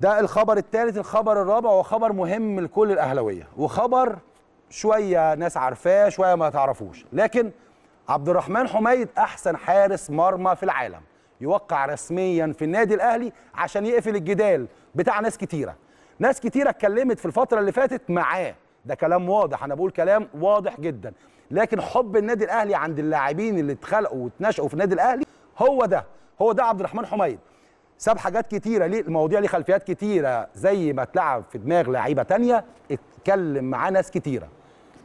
ده الخبر الثالث الخبر الرابع هو خبر مهم لكل الاهلاويه وخبر شويه ناس عارفاه شويه ما تعرفوش لكن عبد الرحمن حميد احسن حارس مرمى في العالم يوقع رسميا في النادي الاهلي عشان يقفل الجدال بتاع ناس كتيره ناس كتيره اتكلمت في الفتره اللي فاتت معاه ده كلام واضح انا بقول كلام واضح جدا لكن حب النادي الاهلي عند اللاعبين اللي اتخلقوا واتنشأوا في النادي الاهلي هو ده هو ده عبد الرحمن حميد ساب حاجات كتيره ليه المواضيع ليه خلفيات كتيره زي ما اتلعب في دماغ لعيبه تانية اتكلم معاه ناس كتيره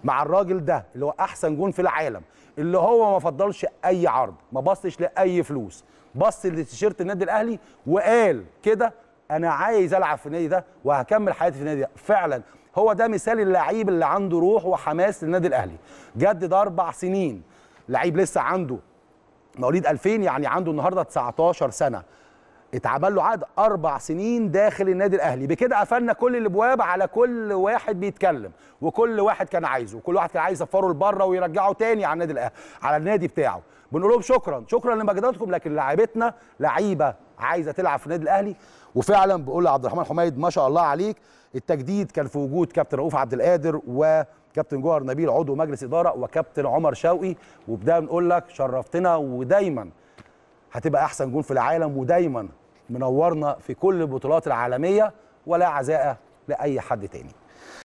مع الراجل ده اللي هو احسن جون في العالم اللي هو ما فضلش اي عرض ما بصش لاي فلوس بص لتيشيرت النادي الاهلي وقال كده انا عايز العب في النادي ده وهكمل حياتي في النادي ده فعلا هو ده مثال اللعيب اللي عنده روح وحماس للنادي الاهلي جدد اربع سنين لعيب لسه عنده مواليد 2000 يعني عنده النهارده 19 سنه اتعمل له عقد اربع سنين داخل النادي الاهلي بكده قفلنا كل الابواب على كل واحد بيتكلم وكل واحد كان عايزه وكل واحد كان عايز يسفره لبره ويرجعه تاني على النادي الاهلي على النادي بتاعه بنقول لهم شكرا شكرا لمجهوداتكم لكن لعيبتنا لعيبه عايزه تلعب في النادي الاهلي وفعلا بقول لعبد الرحمن حميد ما شاء الله عليك التجديد كان في وجود كابتن رؤوف عبد القادر و كابتن جوهر نبيل عضو مجلس اداره وكابتن عمر شوقي وبدا بنقول لك شرفتنا ودايما هتبقى احسن جون في العالم ودايما منورنا في كل البطولات العالميه ولا عزاء لاي حد تاني